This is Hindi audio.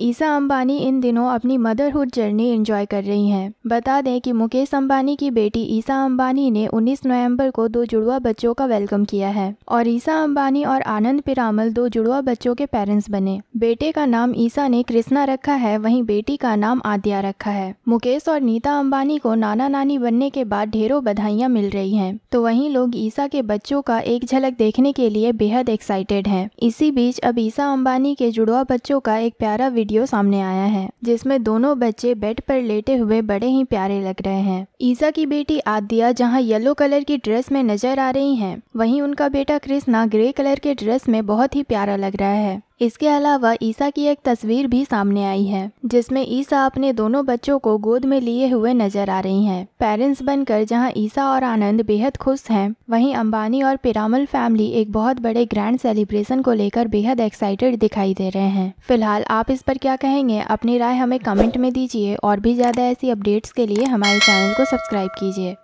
ईसा अंबानी इन दिनों अपनी मदरहुड जर्नी एंजॉय कर रही हैं बता दें कि मुकेश अंबानी की बेटी ईसा अंबानी ने 19 नवंबर को दो जुड़वा बच्चों का वेलकम किया है और ईसा अंबानी और आनंद पिरामल दो जुड़वा बच्चों के पेरेंट्स बने बेटे का नाम ईसा ने कृष्णा रखा है वहीं बेटी का नाम आद्या रखा है मुकेश और नीता अम्बानी को नाना नानी बनने के बाद ढेरों बधाइयाँ मिल रही है तो वही लोग ईसा के बच्चों का एक झलक देखने के लिए बेहद एक्साइटेड है इसी बीच अब ईसा अम्बानी के जुड़वा बच्चों का एक प्यारा वीडियो सामने आया है जिसमें दोनों बच्चे बेड पर लेटे हुए बड़े ही प्यारे लग रहे हैं ईसा की बेटी आदिया जहाँ येलो कलर की ड्रेस में नजर आ रही है वही उनका बेटा कृष्णा ग्रे कलर के ड्रेस में बहुत ही प्यारा लग रहा है इसके अलावा ईसा की एक तस्वीर भी सामने आई है जिसमें ईसा अपने दोनों बच्चों को गोद में लिए हुए नजर आ रही हैं। पेरेंट्स बनकर जहां ईसा और आनंद बेहद खुश हैं, वहीं अंबानी और पिरामल फैमिली एक बहुत बड़े ग्रैंड सेलिब्रेशन को लेकर बेहद एक्साइटेड दिखाई दे रहे हैं फिलहाल आप इस पर क्या कहेंगे अपनी राय हमें कमेंट में दीजिए और भी ज़्यादा ऐसी अपडेट्स के लिए हमारे चैनल को सब्सक्राइब कीजिए